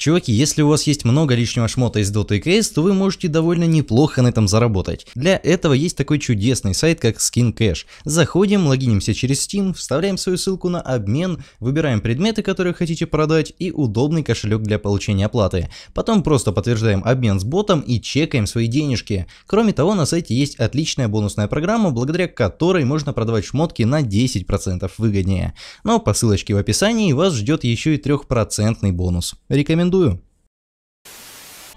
Чуваки, если у вас есть много лишнего шмота из Dota и CS, то вы можете довольно неплохо на этом заработать. Для этого есть такой чудесный сайт, как Skin Cash. Заходим, логинимся через Steam, вставляем свою ссылку на обмен, выбираем предметы, которые хотите продать и удобный кошелек для получения оплаты. Потом просто подтверждаем обмен с ботом и чекаем свои денежки. Кроме того, на сайте есть отличная бонусная программа, благодаря которой можно продавать шмотки на 10% выгоднее. Но по ссылочке в описании вас ждет еще и 3% бонус. Рекомендую Ando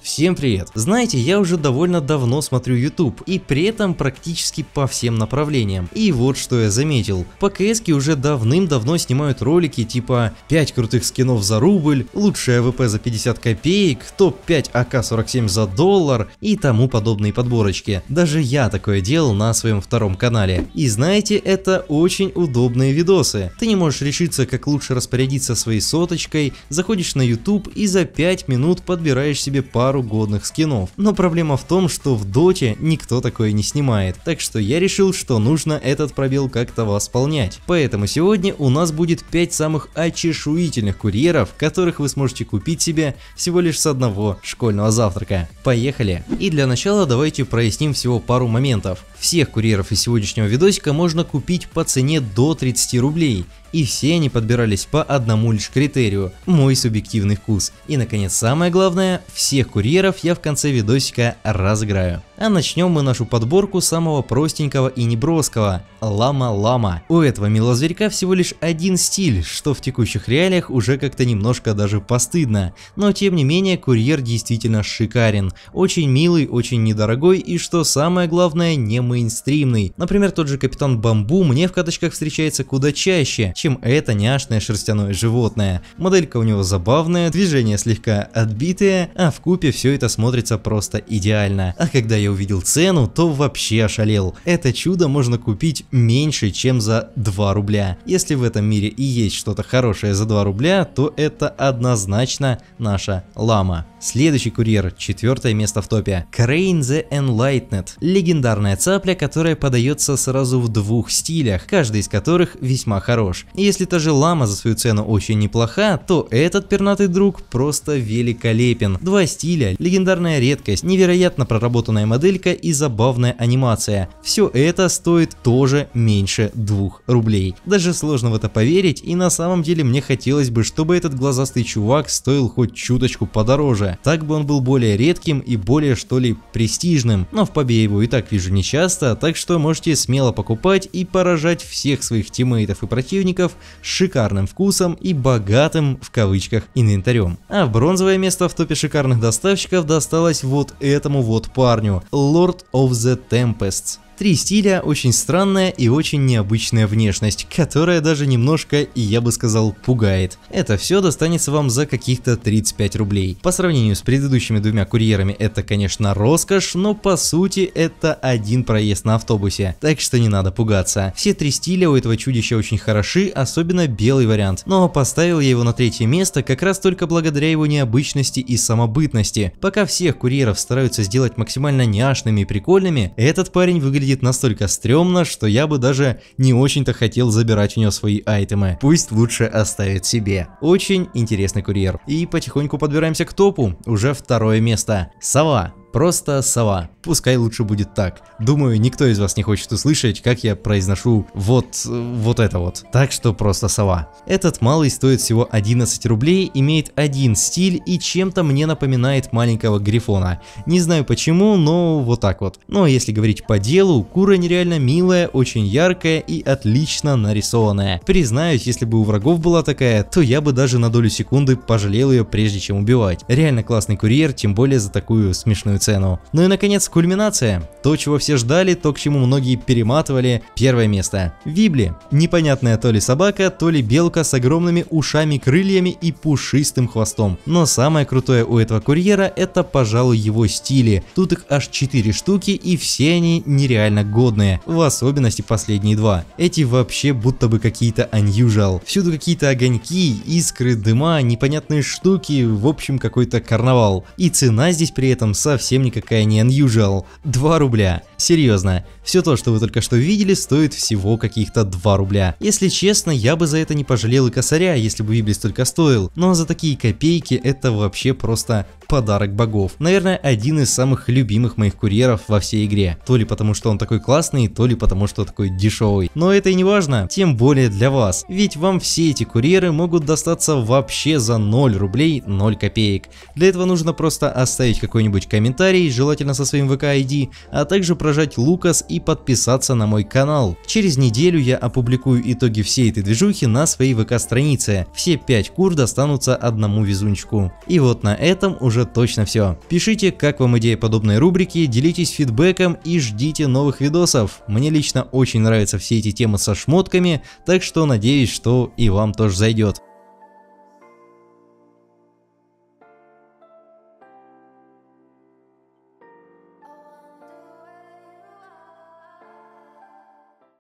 Всем привет! Знаете, я уже довольно давно смотрю YouTube, и при этом практически по всем направлениям. И вот что я заметил. по ПКСки уже давным-давно снимают ролики типа 5 крутых скинов за рубль, лучшая ВП за 50 копеек, топ-5 АК-47 за доллар и тому подобные подборочки. Даже я такое делал на своем втором канале. И знаете, это очень удобные видосы. Ты не можешь решиться, как лучше распорядиться своей соточкой, заходишь на YouTube и за 5 минут подбираешь себе пару пару годных скинов. Но проблема в том, что в доте никто такое не снимает, так что я решил, что нужно этот пробел как-то восполнять. Поэтому сегодня у нас будет 5 самых очешуительных курьеров, которых вы сможете купить себе всего лишь с одного школьного завтрака. Поехали! И для начала давайте проясним всего пару моментов. Всех курьеров из сегодняшнего видосика можно купить по цене до 30 рублей, и все они подбирались по одному лишь критерию – мой субъективный вкус. И наконец самое главное, всех курьеров я в конце видосика разыграю. А начнем мы нашу подборку самого простенького и неброского – лама-лама. У этого милого зверька всего лишь один стиль, что в текущих реалиях уже как-то немножко даже постыдно. Но тем не менее, курьер действительно шикарен. Очень милый, очень недорогой и что самое главное, не мы мейнстримный. Например, тот же Капитан Бамбу мне в каточках встречается куда чаще, чем это няшное шерстяное животное. Моделька у него забавная, движение слегка отбитое, а в купе все это смотрится просто идеально. А когда я увидел цену, то вообще ошалел. Это чудо можно купить меньше, чем за 2 рубля. Если в этом мире и есть что-то хорошее за 2 рубля, то это однозначно наша лама. Следующий курьер, четвертое место в топе. Crane the Enlightened. Легендарная ЦАП, капля, которая подается сразу в двух стилях, каждый из которых весьма хорош. если та же лама за свою цену очень неплоха, то этот пернатый друг просто великолепен. Два стиля, легендарная редкость, невероятно проработанная моделька и забавная анимация. Все это стоит тоже меньше 2 рублей. Даже сложно в это поверить и на самом деле мне хотелось бы, чтобы этот глазастый чувак стоил хоть чуточку подороже. Так бы он был более редким и более что ли престижным. Но в побе его и так вижу не сейчас, подкаста, так что можете смело покупать и поражать всех своих тиммейтов и противников шикарным вкусом и богатым в кавычках инвентарем. А бронзовое место в топе шикарных доставщиков досталось вот этому вот парню, Lord of the Tempests. Три стиля, очень странная и очень необычная внешность, которая даже немножко, я бы сказал, пугает. Это все достанется вам за каких-то 35 рублей. По сравнению с предыдущими двумя курьерами это, конечно, роскошь, но по сути это один проезд на автобусе, так что не надо пугаться. Все три стиля у этого чудища очень хороши, особенно белый вариант, но поставил я его на третье место как раз только благодаря его необычности и самобытности. Пока всех курьеров стараются сделать максимально няшными и прикольными, этот парень выглядит выглядит настолько стрёмно, что я бы даже не очень-то хотел забирать у него свои айтемы. Пусть лучше оставит себе. Очень интересный курьер. И потихоньку подбираемся к топу. Уже второе место. Сова. Просто сова. Пускай лучше будет так. Думаю, никто из вас не хочет услышать, как я произношу вот, вот это вот. Так что просто сова. Этот малый стоит всего 11 рублей, имеет один стиль и чем-то мне напоминает маленького грифона. Не знаю почему, но вот так вот. Но если говорить по делу, кура нереально милая, очень яркая и отлично нарисованная. Признаюсь, если бы у врагов была такая, то я бы даже на долю секунды пожалел ее прежде чем убивать. Реально классный курьер, тем более за такую смешную цену. Ну и наконец кульминация. То, чего все ждали, то, к чему многие перематывали. Первое место. Вибли. Непонятная то ли собака, то ли белка с огромными ушами, крыльями и пушистым хвостом. Но самое крутое у этого курьера это, пожалуй, его стили. Тут их аж 4 штуки и все они нереально годные. В особенности последние два. Эти вообще будто бы какие-то unusual. Всюду какие-то огоньки, искры, дыма, непонятные штуки, в общем какой-то карнавал. И цена здесь при этом совсем совсем никакая не unusual. 2 рубля. Серьезно, все то, что вы только что видели, стоит всего каких-то 2 рубля. Если честно, я бы за это не пожалел и косаря, если бы Виблис только стоил, но за такие копейки это вообще просто подарок богов. Наверное, один из самых любимых моих курьеров во всей игре. То ли потому, что он такой классный, то ли потому, что такой дешевый. Но это и не важно, тем более для вас. Ведь вам все эти курьеры могут достаться вообще за 0 рублей 0 копеек. Для этого нужно просто оставить какой-нибудь комментарий, желательно со своим ВК ID, а также прожать Лукас и подписаться на мой канал. Через неделю я опубликую итоги всей этой движухи на своей ВК странице. Все 5 кур достанутся одному везунчику. И вот на этом уже уже точно все. Пишите, как вам идея подобной рубрики, делитесь фидбэком и ждите новых видосов. Мне лично очень нравятся все эти темы со шмотками, так что надеюсь, что и вам тоже зайдет.